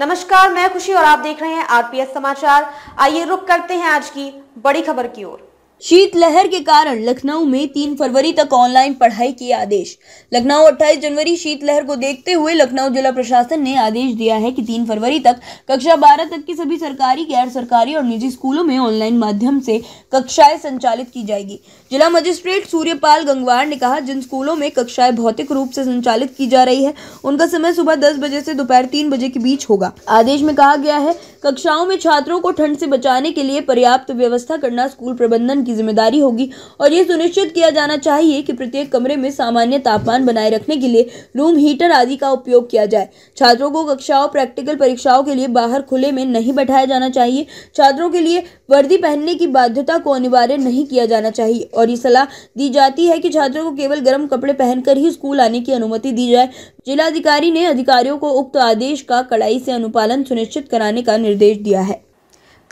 नमस्कार मैं खुशी और आप देख रहे हैं आरपीएस समाचार आइए रुक करते हैं आज की बड़ी खबर की ओर शीतलहर के कारण लखनऊ में तीन फरवरी तक ऑनलाइन पढ़ाई के आदेश लखनऊ 28 जनवरी शीतलहर को देखते हुए लखनऊ जिला प्रशासन ने आदेश दिया है कि तीन फरवरी तक कक्षा 12 तक के सभी सरकारी गैर सरकारी और निजी स्कूलों में ऑनलाइन माध्यम से कक्षाएं संचालित की जाएगी जिला मजिस्ट्रेट सूर्यपाल गंगवार ने कहा जिन स्कूलों में कक्षाएं भौतिक रूप से संचालित की जा रही है उनका समय सुबह दस बजे से दोपहर तीन बजे के बीच होगा आदेश में कहा गया है कक्षाओं में छात्रों को ठंड से बचाने के लिए पर्याप्त व्यवस्था करना स्कूल प्रबंधन की जिम्मेदारी होगी और ये सुनिश्चित किया जाना चाहिए कि प्रत्येक कमरे में सामान्य तापमान बनाए रखने के लिए रूम हीटर आदि का उपयोग किया जाए छात्रों को कक्षाओं प्रैक्टिकल परीक्षाओं के लिए बाहर खुले में नहीं बैठाया जाना चाहिए छात्रों के लिए वर्दी पहनने की बाध्यता को अनिवार्य नहीं किया जाना चाहिए और ये सलाह दी जाती है कि छात्रों को केवल गर्म कपड़े पहनकर ही स्कूल आने की अनुमति दी जाए जिलाधिकारी ने अधिकारियों को उक्त आदेश का कड़ाई से अनुपालन सुनिश्चित कराने का निर्देश दिया है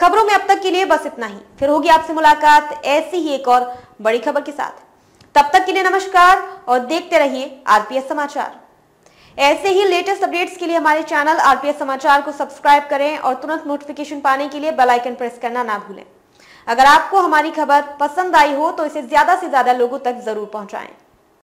खबरों में अब तक के लिए बस इतना ही फिर होगी आपसे मुलाकात ऐसी ही एक और बड़ी खबर के साथ तब तक के लिए नमस्कार और देखते रहिए आरपीएस समाचार ऐसे ही लेटेस्ट अपडेट्स के लिए हमारे चैनल आरपीएस समाचार को सब्सक्राइब करें और तुरंत नोटिफिकेशन पाने के लिए बेल आइकन प्रेस करना ना भूलें अगर आपको हमारी खबर पसंद आई हो तो इसे ज्यादा से ज्यादा लोगों तक जरूर पहुंचाएं